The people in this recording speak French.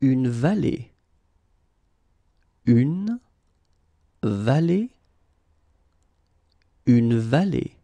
une vallée. Une vallée. Une vallée.